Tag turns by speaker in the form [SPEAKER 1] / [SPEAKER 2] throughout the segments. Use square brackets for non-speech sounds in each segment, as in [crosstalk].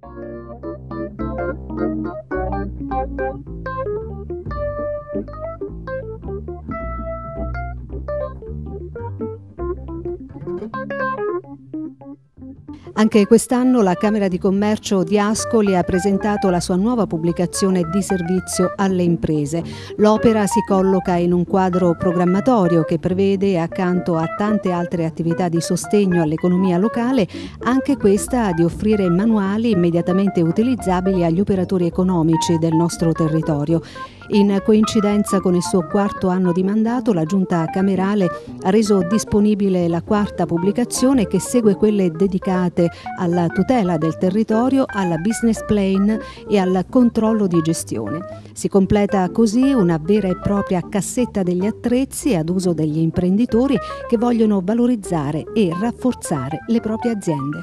[SPEAKER 1] Thank you. Anche quest'anno la Camera di Commercio di Ascoli ha presentato la sua nuova pubblicazione di servizio alle imprese. L'opera si colloca in un quadro programmatorio che prevede, accanto a tante altre attività di sostegno all'economia locale, anche questa di offrire manuali immediatamente utilizzabili agli operatori economici del nostro territorio. In coincidenza con il suo quarto anno di mandato, la Giunta Camerale ha reso disponibile la quarta pubblicazione che segue quelle dedicate alla tutela del territorio, alla business plan e al controllo di gestione. Si completa così una vera e propria cassetta degli attrezzi ad uso degli imprenditori che vogliono valorizzare e rafforzare le proprie aziende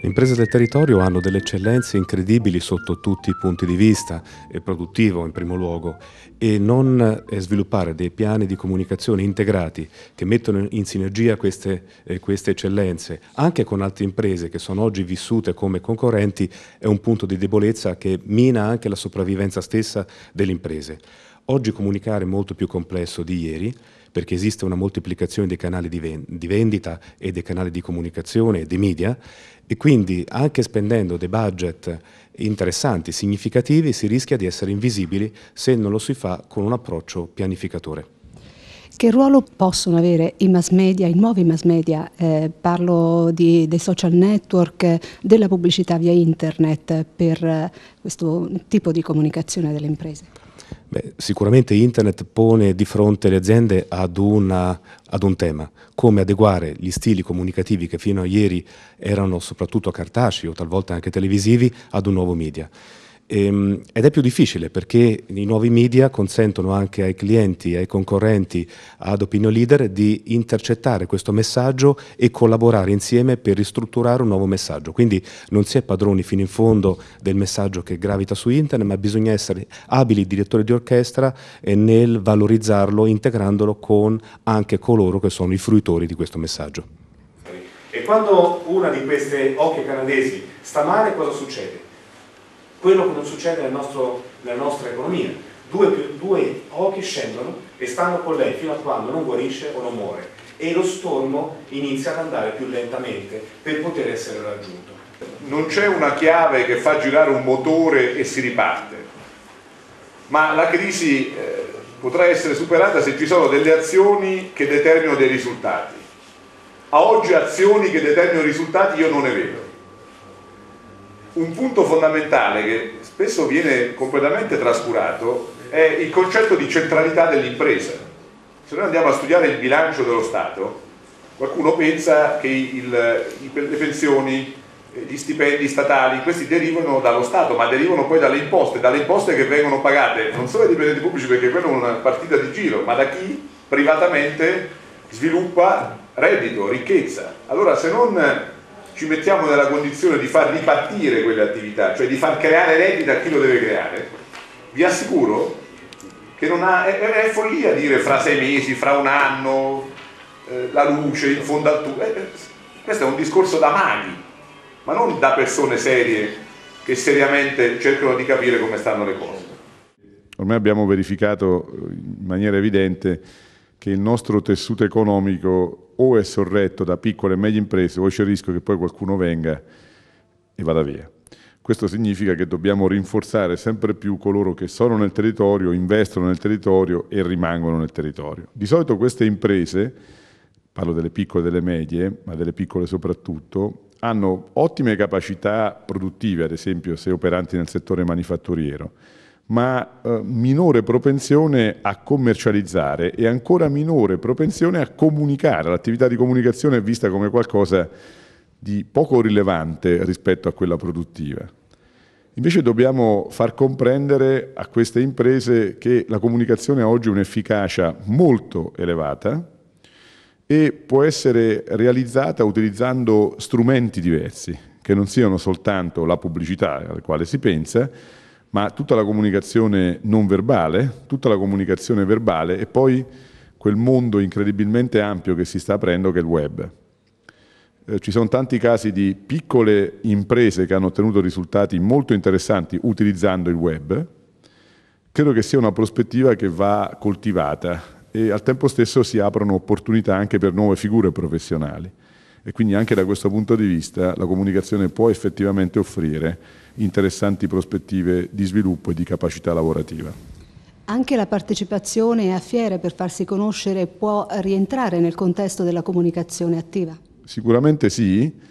[SPEAKER 2] le imprese del territorio hanno delle eccellenze incredibili sotto tutti i punti di vista, produttivo in primo luogo, e non eh, sviluppare dei piani di comunicazione integrati che mettono in sinergia queste, eh, queste eccellenze, anche con altre imprese che sono oggi vissute come concorrenti, è un punto di debolezza che mina anche la sopravvivenza stessa delle imprese. Oggi comunicare è molto più complesso di ieri perché esiste una moltiplicazione dei canali di, ven di vendita e dei canali di comunicazione e dei media e quindi anche spendendo dei budget interessanti, significativi, si rischia di essere invisibili se non lo si fa con un approccio pianificatore.
[SPEAKER 1] Che ruolo possono avere i mass media, i nuovi mass media? Eh, parlo di, dei social network, della pubblicità via internet per eh, questo tipo di comunicazione delle imprese.
[SPEAKER 2] Beh, sicuramente internet pone di fronte le aziende ad, una, ad, un tema, come adeguare gli stili comunicativi che fino a ieri erano soprattutto cartacei o talvolta anche televisivi ad un nuovo media. Ehm, ed è più difficile perché i nuovi media consentono anche ai clienti, ai concorrenti, ad opinion leader di intercettare questo messaggio e collaborare insieme per ristrutturare un nuovo messaggio. Quindi non si è padroni fino in fondo del messaggio che gravita su internet, ma bisogna essere abili direttori di orchestra nel valorizzarlo, integrandolo con anche coloro che sono i fruitori di questo messaggio. E quando una di queste occhie canadesi sta male, cosa succede? quello che non succede nel nostro, nella nostra economia. Due, più, due ochi scendono e stanno con lei fino a quando non guarisce o non muore e lo stormo inizia ad andare più lentamente per poter essere raggiunto.
[SPEAKER 3] Non c'è una chiave che fa girare un motore e si riparte, ma la crisi eh, potrà essere superata se ci sono delle azioni che determinano dei risultati. A oggi azioni che determinano risultati io non ne vedo un punto fondamentale che spesso viene completamente trascurato è il concetto di centralità dell'impresa. Se noi andiamo a studiare il bilancio dello Stato, qualcuno pensa che il, le pensioni, eh, gli stipendi statali, questi derivano dallo Stato, ma derivano poi dalle imposte, dalle imposte che vengono pagate non solo ai dipendenti pubblici perché quella è una partita di giro, ma da chi privatamente sviluppa reddito, ricchezza. Allora se non ci mettiamo nella condizione di far ripartire quelle attività, cioè di far creare reddito a chi lo deve creare, vi assicuro che non ha, è, è, follia dire fra sei mesi, fra un anno, eh, la luce, in fondo al tuo. Eh, eh, questo è un discorso da maghi, ma non da persone serie che seriamente cercano di capire come stanno le cose. Ormai abbiamo verificato in maniera evidente che il nostro tessuto economico o è sorretto da piccole e medie imprese o c'è il rischio che poi qualcuno venga e vada via. Questo significa che dobbiamo rinforzare sempre più coloro che sono nel territorio, investono nel territorio e rimangono nel territorio. Di solito queste imprese, parlo delle piccole e delle medie, ma delle piccole soprattutto, hanno ottime capacità produttive, ad esempio se operanti nel settore manifatturiero, ma eh, minore propensione a commercializzare e ancora minore propensione a comunicare. L'attività di comunicazione è vista come qualcosa di poco rilevante rispetto a quella produttiva. Invece dobbiamo far comprendere a queste imprese che la comunicazione ha oggi un'efficacia molto elevata e può essere realizzata utilizzando strumenti diversi, che non siano soltanto la pubblicità al quale si pensa, ma tutta la comunicazione non verbale, tutta la comunicazione verbale e poi quel mondo incredibilmente ampio che si sta aprendo che è il web. Eh, ci sono tanti casi di piccole imprese che hanno ottenuto risultati molto interessanti utilizzando il web. Credo che sia una prospettiva che va coltivata e al tempo stesso si aprono opportunità anche per nuove figure professionali. E quindi anche da questo punto di vista la comunicazione può effettivamente offrire interessanti prospettive di sviluppo e di capacità lavorativa.
[SPEAKER 1] Anche la partecipazione a fiere per farsi conoscere può rientrare nel contesto della comunicazione attiva?
[SPEAKER 3] Sicuramente sì.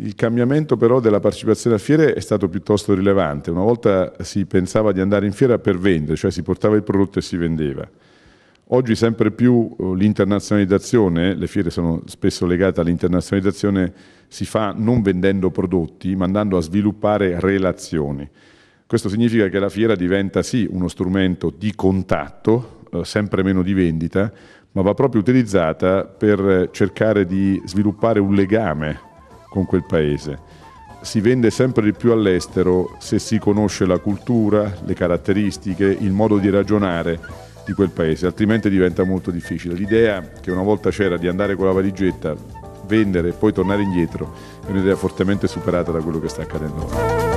[SPEAKER 3] Il cambiamento però della partecipazione a fiere è stato piuttosto rilevante. Una volta si pensava di andare in fiera per vendere, cioè si portava il prodotto e si vendeva. Oggi sempre più eh, l'internazionalizzazione, le fiere sono spesso legate all'internazionalizzazione, si fa non vendendo prodotti, ma andando a sviluppare relazioni. Questo significa che la fiera diventa sì uno strumento di contatto, eh, sempre meno di vendita, ma va proprio utilizzata per cercare di sviluppare un legame con quel paese. Si vende sempre di più all'estero se si conosce la cultura, le caratteristiche, il modo di ragionare di quel paese, altrimenti diventa molto difficile. L'idea che una volta c'era di andare con la valigetta, vendere e poi tornare indietro è un'idea fortemente superata da quello che sta accadendo ora.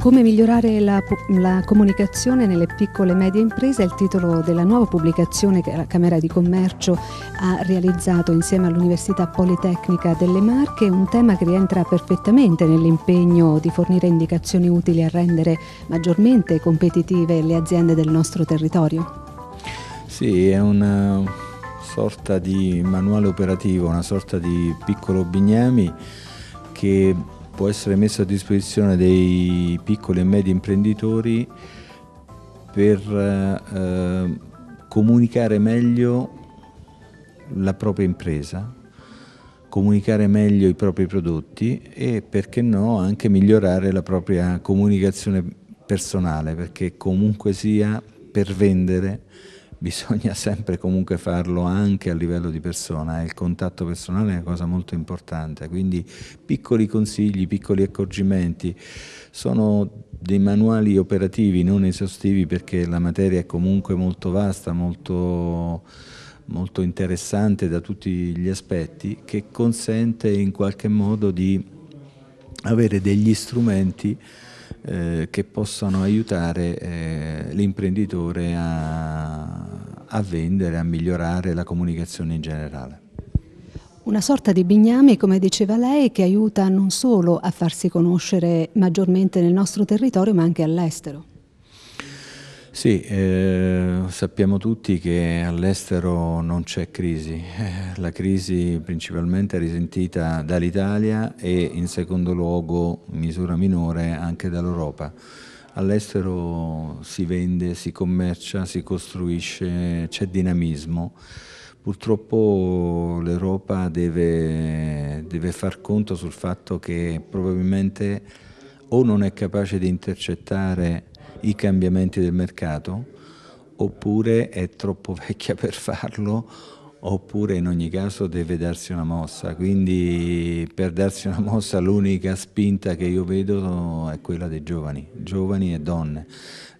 [SPEAKER 1] Come migliorare la, la, comunicazione nelle piccole e medie imprese è il titolo della nuova pubblicazione che la Camera di Commercio ha realizzato insieme all'Università Politecnica delle Marche, un tema che rientra perfettamente nell'impegno di fornire indicazioni utili a rendere maggiormente competitive le aziende del nostro territorio.
[SPEAKER 4] Sì, è una sorta di manuale operativo, una sorta di piccolo bignami che può essere messo a disposizione dei piccoli e medi imprenditori per eh, comunicare meglio la propria impresa, comunicare meglio i propri prodotti e perché no anche migliorare la propria comunicazione personale perché comunque sia per vendere bisogna sempre comunque farlo anche a livello di persona, eh. il contatto personale è una cosa molto importante, quindi piccoli consigli, piccoli accorgimenti, sono dei manuali operativi non esaustivi perché la materia è comunque molto vasta, molto, molto interessante da tutti gli aspetti, che consente in qualche modo di avere degli strumenti eh, che possano aiutare eh, l'imprenditore a, a vendere, a migliorare la comunicazione in generale.
[SPEAKER 1] Una sorta di bignami, come diceva lei, che aiuta non solo a farsi conoscere maggiormente nel nostro territorio, ma anche all'estero.
[SPEAKER 4] Sì, eh, sappiamo tutti che all'estero non c'è crisi. Eh, la crisi principalmente è risentita dall'Italia e in secondo luogo, in misura minore, anche dall'Europa all'estero si vende, si commercia, si costruisce, c'è dinamismo. Purtroppo l'Europa deve, deve, far conto sul fatto che probabilmente o non è capace di intercettare i cambiamenti del mercato oppure è troppo [laughs] vecchia per farlo oppure in ogni caso deve darsi una mossa, quindi per darsi una mossa l'unica spinta che io vedo è quella dei giovani, giovani e donne,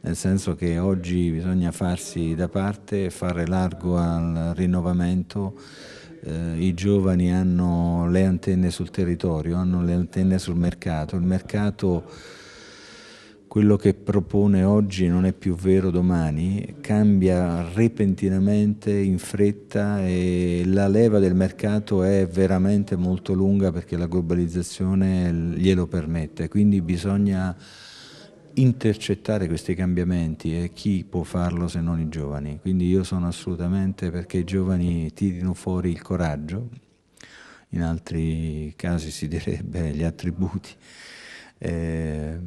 [SPEAKER 4] nel senso che oggi bisogna farsi da parte, fare largo al rinnovamento, eh, i giovani hanno le antenne sul territorio, hanno le antenne sul mercato, il mercato quello che propone oggi non è più vero domani, cambia repentinamente, in fretta e la leva del mercato è veramente molto lunga perché la globalizzazione glielo permette, quindi bisogna intercettare questi cambiamenti e chi può farlo se non i giovani. Quindi io sono assolutamente perché i giovani tirino fuori il coraggio, in altri casi si direbbe gli attributi. Eh,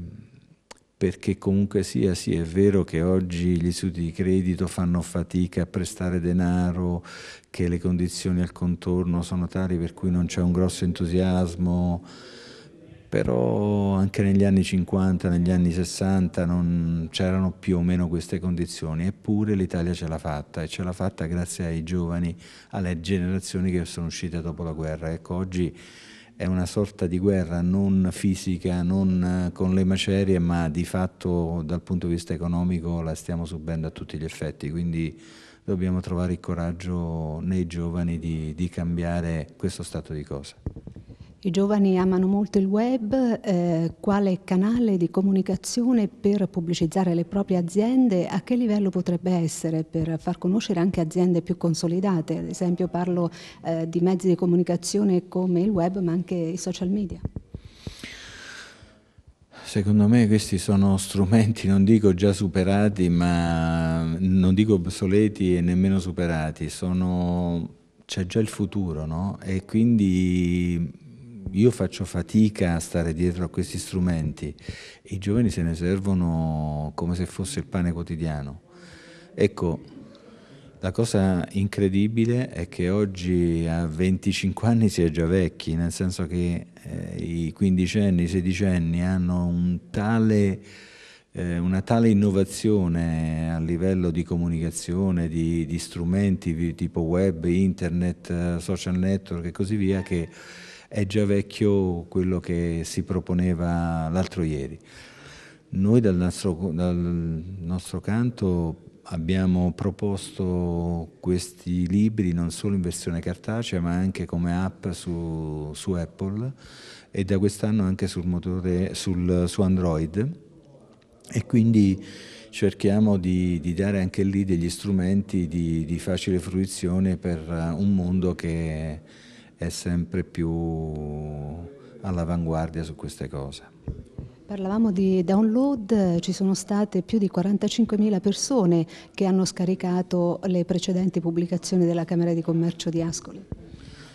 [SPEAKER 4] perché comunque sia, sì, è vero che oggi gli istituti di credito fanno fatica a prestare denaro, che le condizioni al contorno sono tali per cui non c'è un grosso entusiasmo, però anche negli anni 50, negli anni 60 non c'erano più o meno queste condizioni, eppure l'Italia ce l'ha fatta e ce l'ha fatta grazie ai giovani, alle generazioni che sono uscite dopo la guerra. Ecco, oggi è una sorta di guerra non fisica, non eh, con le macerie, ma di fatto dal punto di vista economico la stiamo subendo a tutti gli effetti, quindi dobbiamo trovare il coraggio nei giovani di, di cambiare questo stato di cose.
[SPEAKER 1] I giovani amano molto il web eh, quale canale di comunicazione per pubblicizzare le proprie aziende, a che livello potrebbe essere per far conoscere anche aziende più consolidate? Ad esempio parlo eh, di mezzi di comunicazione come il web ma anche i social media.
[SPEAKER 4] Secondo me questi sono strumenti, non dico già superati, ma non dico obsoleti e nemmeno superati, c'è già il futuro, no? E quindi io faccio fatica a stare dietro a questi strumenti i giovani se ne servono come se fosse il pane quotidiano. Ecco, la cosa incredibile è che oggi a 25 anni si è già vecchi, nel senso che eh, i quindicenni, i sedicenni hanno un tale, eh, una tale innovazione a livello di comunicazione, di, di strumenti tipo web, internet, eh, social network e così via che è già vecchio quello che si proponeva l'altro ieri. Noi dal nostro, dal nostro canto abbiamo proposto questi libri non solo in versione cartacea ma anche come app su, su Apple e da quest'anno anche sul motore, sul, su Android e quindi cerchiamo di, di, dare anche lì degli strumenti di, di facile fruizione per un mondo che è sempre più all'avanguardia su queste cose.
[SPEAKER 1] Parlavamo di download, ci sono state più di 45.000 persone che hanno scaricato le precedenti pubblicazioni della Camera di Commercio di Ascoli.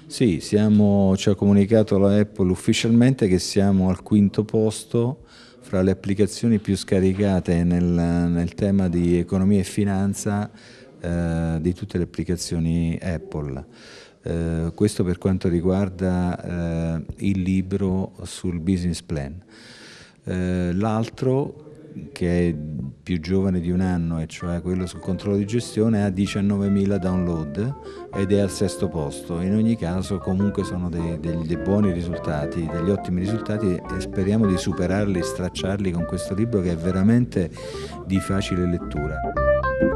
[SPEAKER 4] Sì, siamo, ci ha comunicato la Apple ufficialmente che siamo al quinto posto fra le applicazioni più scaricate nel, nel tema di economia e finanza eh, di tutte le applicazioni Apple. Eh, questo per quanto riguarda eh, il libro sul business plan. Eh, l'altro, che è più giovane di un anno, e cioè quello sul controllo di gestione, ha 19.000 download ed è al sesto posto. In ogni caso comunque sono dei, dei, dei buoni risultati, degli ottimi risultati e speriamo di superarli, stracciarli con questo libro che è veramente di facile lettura.